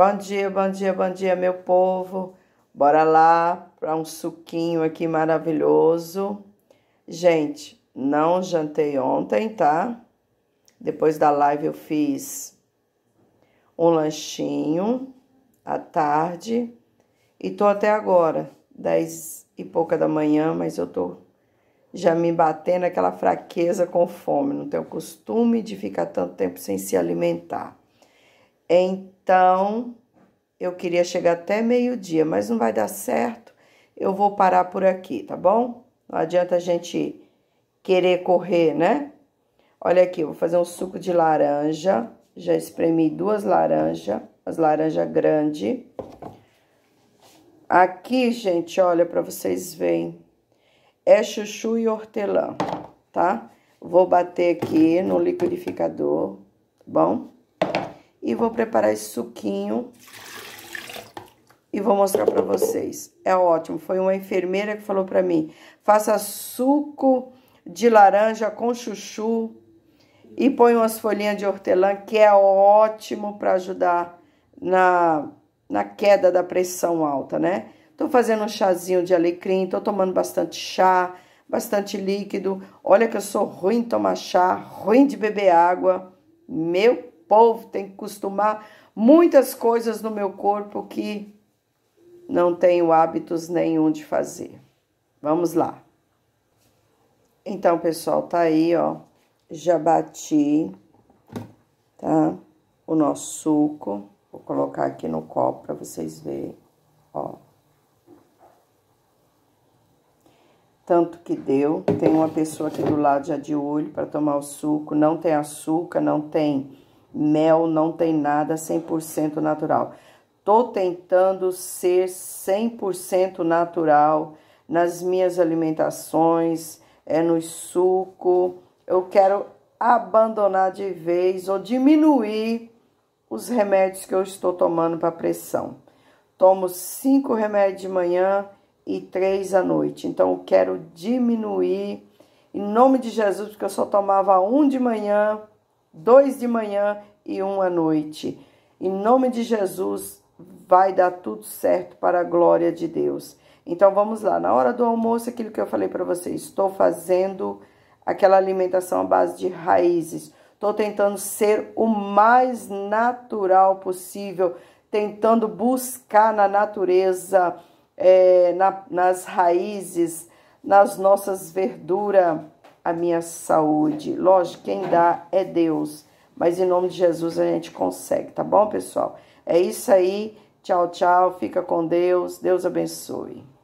Bom dia, bom dia, bom dia, meu povo. Bora lá para um suquinho aqui maravilhoso. Gente, não jantei ontem, tá? Depois da live eu fiz um lanchinho à tarde e tô até agora, dez e pouca da manhã, mas eu tô já me batendo aquela fraqueza com fome. Não tenho costume de ficar tanto tempo sem se alimentar. Então, eu queria chegar até meio-dia, mas não vai dar certo. Eu vou parar por aqui, tá bom? Não adianta a gente querer correr, né? Olha aqui, eu vou fazer um suco de laranja. Já espremi duas laranjas, as laranjas grandes. Aqui, gente, olha para vocês verem. É chuchu e hortelã, tá? Vou bater aqui no liquidificador, tá bom? E vou preparar esse suquinho e vou mostrar para vocês. É ótimo, foi uma enfermeira que falou para mim, faça suco de laranja com chuchu e põe umas folhinhas de hortelã, que é ótimo para ajudar na, na queda da pressão alta, né? Tô fazendo um chazinho de alecrim, tô tomando bastante chá, bastante líquido. Olha que eu sou ruim de tomar chá, ruim de beber água. Meu povo, tem que costumar muitas coisas no meu corpo que não tenho hábitos nenhum de fazer. Vamos lá. Então, pessoal, tá aí, ó. Já bati, tá? O nosso suco. Vou colocar aqui no copo para vocês verem, ó. Tanto que deu. Tem uma pessoa aqui do lado já de olho para tomar o suco. Não tem açúcar, não tem Mel não tem nada 100% natural. Tô tentando ser 100% natural nas minhas alimentações, é no suco. Eu quero abandonar de vez ou diminuir os remédios que eu estou tomando para pressão. Tomo cinco remédios de manhã e três à noite. Então eu quero diminuir em nome de Jesus, porque eu só tomava um de manhã dois de manhã e um à noite. Em nome de Jesus, vai dar tudo certo para a glória de Deus. Então vamos lá, na hora do almoço, aquilo que eu falei para vocês, estou fazendo aquela alimentação à base de raízes. Estou tentando ser o mais natural possível, tentando buscar na natureza, é, na, nas raízes, nas nossas verduras a minha saúde. Lógico, quem dá é Deus. Mas em nome de Jesus a gente consegue, tá bom, pessoal? É isso aí. Tchau, tchau. Fica com Deus. Deus abençoe.